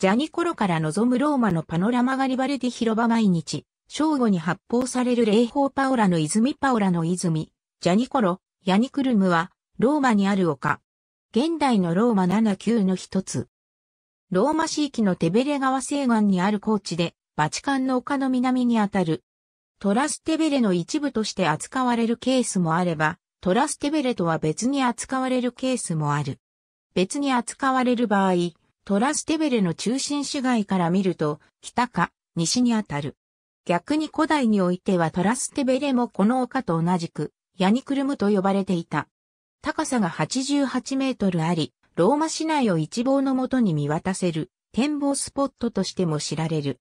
ジャニコロから望むローマのパノラマガリバルディ広場毎日、正午に発砲される霊宝パオラの泉パオラの泉、ジャニコロ、ヤニクルムは、ローマにある丘。現代のローマ7級の一つ。ローマ市域のテベレ川西岸にある高地で、バチカンの丘の南にあたる。トラステベレの一部として扱われるケースもあれば、トラステベレとは別に扱われるケースもある。別に扱われる場合、トラステベレの中心市街から見ると、北か西にあたる。逆に古代においてはトラステベレもこの丘と同じく、ヤニクルムと呼ばれていた。高さが88メートルあり、ローマ市内を一望のもとに見渡せる展望スポットとしても知られる。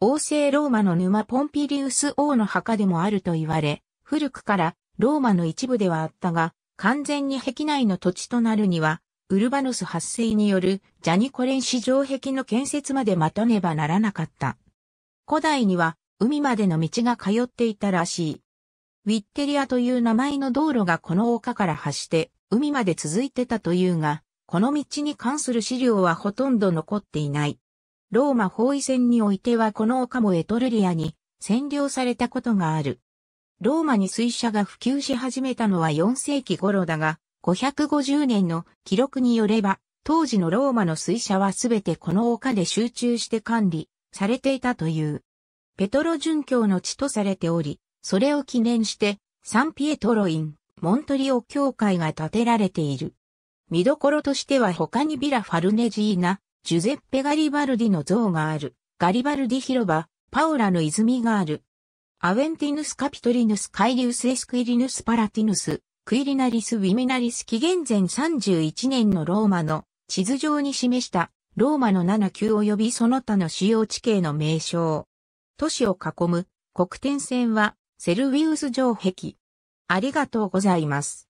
王政ローマの沼ポンピリウス王の墓でもあると言われ、古くからローマの一部ではあったが、完全に壁内の土地となるにはウルバノス発生によるジャニコレン市城壁の建設まで待たねばならなかった。古代には海までの道が通っていたらしい。ウィッテリアという名前の道路がこの丘から発して海まで続いてたというが、この道に関する資料はほとんど残っていない。ローマ包囲戦においてはこの丘もエトルリアに占領されたことがある。ローマに水車が普及し始めたのは4世紀頃だが、550年の記録によれば、当時のローマの水車はすべてこの丘で集中して管理されていたという。ペトロ殉教の地とされており、それを記念して、サンピエトロイン、モントリオ教会が建てられている。見どころとしては他にビラ・ファルネジーナ、ジュゼッペ・ガリバルディの像がある、ガリバルディ広場、パオラの泉がある。アウェンティヌス・カピトリヌス・カイリウス・エスクイリヌス・パラティヌス、クイリナリス・ウィミナリス紀元前31年のローマの地図上に示したローマの7級及びその他の主要地形の名称。都市を囲む黒点線はセルウィウス城壁。ありがとうございます。